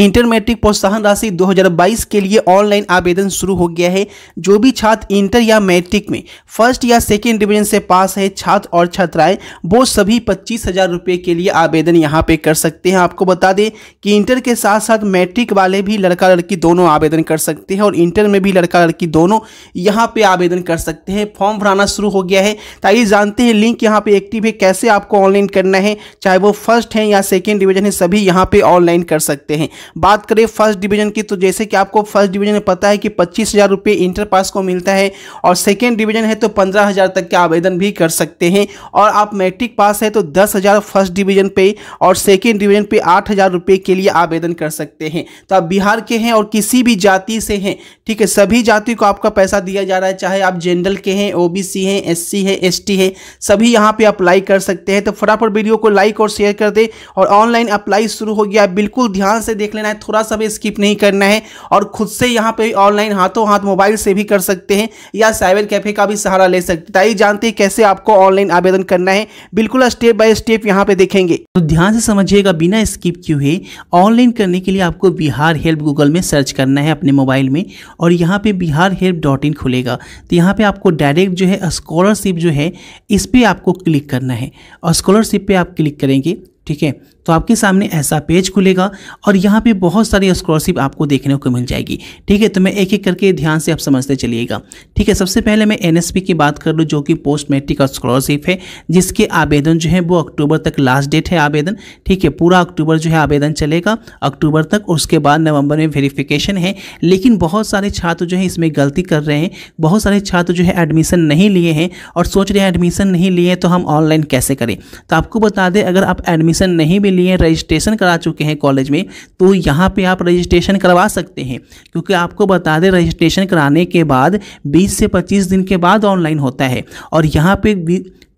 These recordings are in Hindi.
इंटर मैट्रिक प्रोत्साहन राशि 2022 के लिए ऑनलाइन आवेदन शुरू हो गया है जो भी छात्र इंटर या मैट्रिक में फर्स्ट या सेकेंड डिवीजन से पास है छात्र और छात्राएं वो सभी पच्चीस हज़ार रुपये के लिए आवेदन यहाँ पे कर सकते हैं आपको बता दें कि इंटर के साथ साथ मैट्रिक वाले भी लड़का लड़की दोनों आवेदन कर सकते हैं और इंटर में भी लड़का लड़की दोनों यहाँ पर आवेदन कर सकते हैं फॉर्म भराना शुरू हो गया है ताकि जानते हैं लिंक यहाँ पर एक्टिव है कैसे आपको ऑनलाइन करना है चाहे वो फर्स्ट हैं या सेकेंड डिवीजन है सभी यहाँ पर ऑनलाइन कर सकते हैं बात करें फर्स्ट डिवीजन की तो जैसे कि आपको फर्स्ट डिवीजन में पता है कि पच्चीस हज़ार रुपये इंटर पास को मिलता है और सेकेंड डिवीजन है तो पंद्रह हज़ार तक के आवेदन भी कर सकते हैं और आप मैट्रिक पास है तो दस हज़ार फर्स्ट डिवीजन पे और सेकेंड डिवीजन पे आठ हज़ार रुपये के लिए आवेदन कर सकते हैं तो आप बिहार के हैं और किसी भी जाति से हैं ठीक है सभी जाति को आपका पैसा दिया जा रहा है चाहे आप जनरल के हैं ओबीसी हैं है हैं टी हैं सभी यहाँ पे अप्लाई कर सकते हैं तो फटाफट वीडियो को लाइक और शेयर कर दें और ऑनलाइन अप्लाई शुरू हो गया बिल्कुल ध्यान से देख देख लेना है थोड़ा सा भी स्किप नहीं करना है और खुद से यहाँ पे ऑनलाइन हाथों हाथ मोबाइल से भी कर सकते हैं या साइबर कैफे का भी सहारा ले सकते हैं ताई जानते हैं कैसे आपको ऑनलाइन आवेदन करना है बिल्कुल स्टेप बाय स्टेप यहाँ पे देखेंगे तो ध्यान से समझिएगा बिना स्किप क्यों है ऑनलाइन करने के लिए आपको बिहार हेल्प गूगल में सर्च करना है अपने मोबाइल में और यहाँ पे बिहार हेल्प डॉट इन खुलेगा तो यहाँ पे आपको डायरेक्ट जो है स्कॉलरशिप जो है इस पर आपको क्लिक करना है और स्कॉलरशिप पे आप क्लिक करेंगे ठीक है तो आपके सामने ऐसा पेज खुलेगा और यहाँ पे बहुत सारी स्कॉलरशिप आपको देखने को मिल जाएगी ठीक है तो मैं एक एक करके ध्यान से आप समझते चलिएगा ठीक है सबसे पहले मैं एन की बात कर लूँ जो कि पोस्ट मेट्रिक स्कॉलरशिप है जिसके आवेदन जो है वो अक्टूबर तक लास्ट डेट है आवेदन ठीक है पूरा अक्टूबर जो है आवेदन चलेगा अक्टूबर तक उसके बाद नवंबर में वेरीफिकेशन है लेकिन बहुत सारे छात्र जो है इसमें गलती कर रहे हैं बहुत सारे छात्र जो है एडमिशन नहीं लिए हैं और सोच रहे हैं एडमिशन नहीं लिए तो हम ऑनलाइन कैसे करें तो आपको बता दें अगर आप एडमिशन नहीं भी लिए रजिस्ट्रेशन करा चुके हैं कॉलेज में तो यहाँ पे आप रजिस्ट्रेशन करवा सकते हैं क्योंकि आपको बता दें रजिस्ट्रेशन कराने के बाद 20 से 25 दिन के बाद ऑनलाइन होता है और यहाँ पे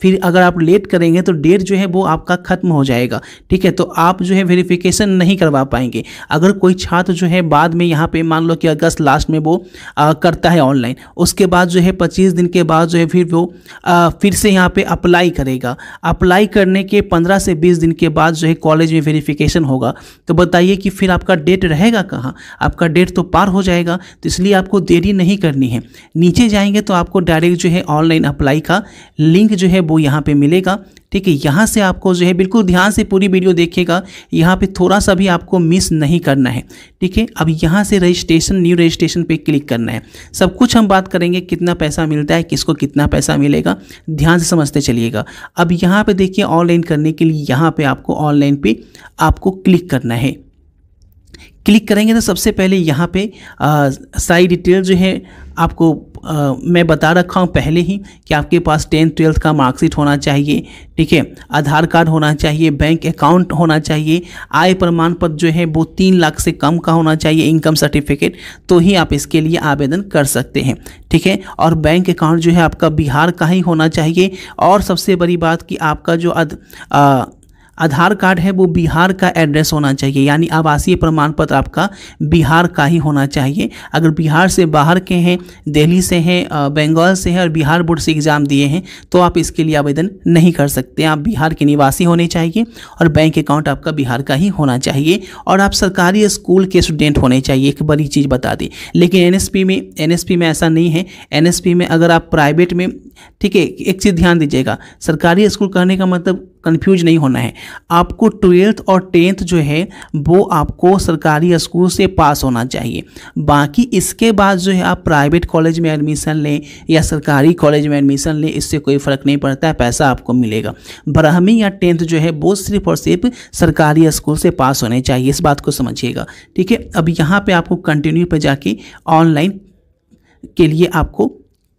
फिर अगर आप लेट करेंगे तो डेट जो है वो आपका खत्म हो जाएगा ठीक है तो आप जो है वेरिफिकेशन नहीं करवा पाएंगे अगर कोई छात्र जो है बाद में यहाँ पे मान लो कि अगस्त लास्ट में वो आ, करता है ऑनलाइन उसके बाद जो है पच्चीस दिन के बाद जो है फिर वो आ, फिर से यहाँ पे अप्लाई करेगा अप्लाई करने के पंद्रह से बीस दिन के बाद जो है कॉलेज में वेरीफिकेशन होगा तो बताइए कि फिर आपका डेट रहेगा कहाँ आपका डेट तो पार हो जाएगा तो इसलिए आपको देरी नहीं करनी है नीचे जाएंगे तो आपको डायरेक्ट जो है ऑनलाइन अप्लाई का लिंक जो है वो यहाँ पे मिलेगा ठीक है यहाँ से आपको जो है बिल्कुल ध्यान से पूरी वीडियो देखिएगा यहाँ पे थोड़ा सा भी आपको मिस नहीं करना है ठीक है अब यहाँ से रजिस्ट्रेशन न्यू रजिस्ट्रेशन पे क्लिक करना है सब कुछ हम बात करेंगे कितना पैसा मिलता है किसको कितना पैसा मिलेगा ध्यान से समझते चलिएगा अब यहाँ पर देखिए ऑनलाइन करने के लिए यहाँ पर आपको ऑनलाइन पर आपको क्लिक करना है क्लिक करेंगे तो सबसे पहले यहाँ पे सारी डिटेल जो है आपको आ, मैं बता रखा हूँ पहले ही कि आपके पास टेंथ ट्वेल्थ का मार्कशीट होना चाहिए ठीक है आधार कार्ड होना चाहिए बैंक अकाउंट होना चाहिए आय प्रमाण पत्र जो है वो तीन लाख से कम का होना चाहिए इनकम सर्टिफिकेट तो ही आप इसके लिए आवेदन कर सकते हैं ठीक है और बैंक अकाउंट जो है आपका बिहार का ही होना चाहिए और सबसे बड़ी बात कि आपका जो आ, आधार कार्ड है वो बिहार का एड्रेस होना चाहिए यानी आवासीय प्रमाण पत्र आपका बिहार का ही होना चाहिए अगर बिहार से बाहर के हैं दिल्ली से हैं बंगाल से हैं और बिहार बोर्ड से एग्ज़ाम दिए हैं तो आप इसके लिए आवेदन नहीं कर सकते आप बिहार के निवासी होने चाहिए और बैंक अकाउंट आपका बिहार का ही होना चाहिए और आप सरकारी स्कूल के स्टूडेंट होने चाहिए एक बड़ी चीज़ बता दें लेकिन एन में एन में ऐसा नहीं है एन में अगर आप प्राइवेट में ठीक है एक चीज़ ध्यान दीजिएगा सरकारी स्कूल कहने का मतलब कन्फ्यूज नहीं होना है आपको ट्वेल्थ और टेंथ जो है वो आपको सरकारी स्कूल से पास होना चाहिए बाकी इसके बाद जो है आप प्राइवेट कॉलेज में एडमिशन लें या सरकारी कॉलेज में एडमिशन लें इससे कोई फ़र्क नहीं पड़ता है पैसा आपको मिलेगा बारहवीं या टेंथ जो है वो सिर्फ और सिर्फ सरकारी स्कूल से पास होने चाहिए इस बात को समझिएगा ठीक है अब यहाँ पर आपको कंटिन्यू पर जाके ऑनलाइन के लिए आपको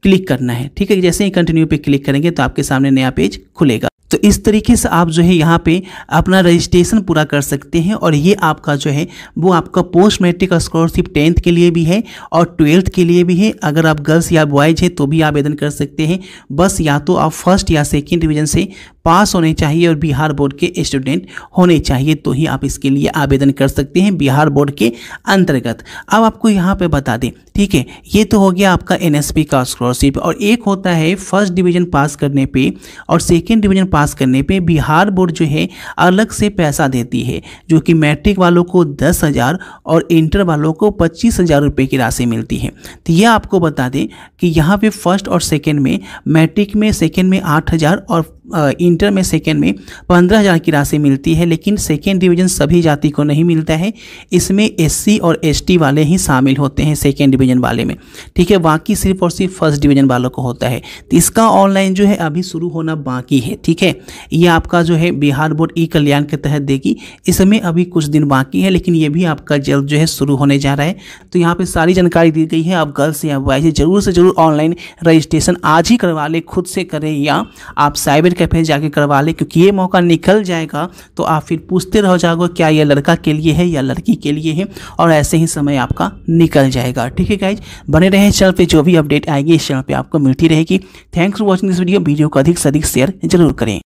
क्लिक करना है ठीक है जैसे ही कंटिन्यू पे क्लिक करेंगे तो आपके सामने नया पेज खुलेगा तो इस तरीके से आप जो है यहाँ पे अपना रजिस्ट्रेशन पूरा कर सकते हैं और ये आपका जो है वो आपका पोस्ट मैट्रिक स्कॉलरशिप टेंथ के लिए भी है और ट्वेल्थ के लिए भी है अगर आप गर्ल्स या बॉयज़ हैं तो भी आवेदन कर सकते हैं बस या तो आप फर्स्ट या सेकेंड डिवीजन से पास होने चाहिए और बिहार बोर्ड के स्टूडेंट होने चाहिए तो ही आप इसके लिए आवेदन कर सकते हैं बिहार बोर्ड के अंतर्गत अब आपको यहाँ पे बता दें ठीक है ये तो हो गया आपका एन का स्कॉलरशिप और एक होता है फर्स्ट डिवीजन पास करने पे और सेकेंड डिवीजन पास करने पे बिहार बोर्ड जो है अलग से पैसा देती है जो कि मैट्रिक वालों को दस हज़ार और इंटर वालों को पच्चीस हज़ार रुपये की राशि मिलती है तो यह आपको बता दें कि यहाँ पे फर्स्ट और सेकेंड में मैट्रिक में सेकेंड में आठ हज़ार और इंटर इंटर में सेकेंड में पंद्रह हज़ार की राशि मिलती है लेकिन सेकेंड डिवीजन सभी जाति को नहीं मिलता है इसमें एससी और एसटी वाले ही शामिल होते हैं सेकेंड डिवीजन वाले में ठीक है बाकी सिर्फ और सिर्फ फर्स्ट डिवीजन वालों को होता है तो इसका ऑनलाइन जो है अभी शुरू होना बाकी है ठीक है ये आपका जो है बिहार बोर्ड ई कल्याण के तहत देगी इसमें अभी कुछ दिन बाकी है लेकिन ये भी आपका जल्द जो है शुरू होने जा रहा है तो यहाँ पर सारी जानकारी दी गई है आप गर्ल्स या बॉयज जरूर से जरूर ऑनलाइन रजिस्ट्रेशन आज ही करवा लें खुद से करें या आप साइबर कैफे जा जाके करवा ले क्योंकि ये मौका निकल जाएगा तो आप फिर पूछते रह जाओगे क्या ये लड़का के लिए है या लड़की के लिए है और ऐसे ही समय आपका निकल जाएगा ठीक है गाइज बने रहे चैनल पर जो भी अपडेट आएगी इस चैनल पर आपको मिलती रहेगी thanks for watching this video video को अधिक से अधिक शेयर जरूर करें